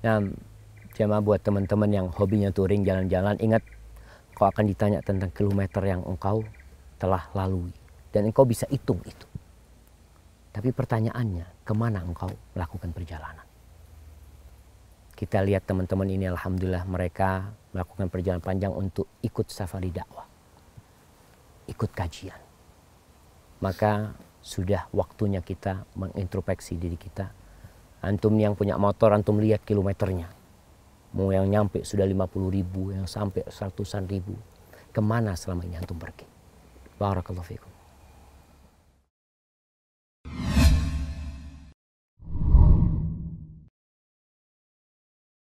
Ya, cuma buat teman-teman yang hobinya touring jalan-jalan, ingat kau akan ditanya tentang kilometer yang engkau telah lalui. Dan engkau bisa hitung itu. Tapi pertanyaannya, kemana engkau melakukan perjalanan? Kita lihat teman-teman ini, Alhamdulillah mereka melakukan perjalanan panjang untuk ikut safari dakwah. Ikut kajian. Maka sudah waktunya kita mengintrospeksi diri kita Antum yang punya motor, antum lihat kilometernya. Mau yang nyampe sudah 50 ribu, yang sampai ratusan ribu. Kemana selama ini antum pergi? Barakallahu fikum.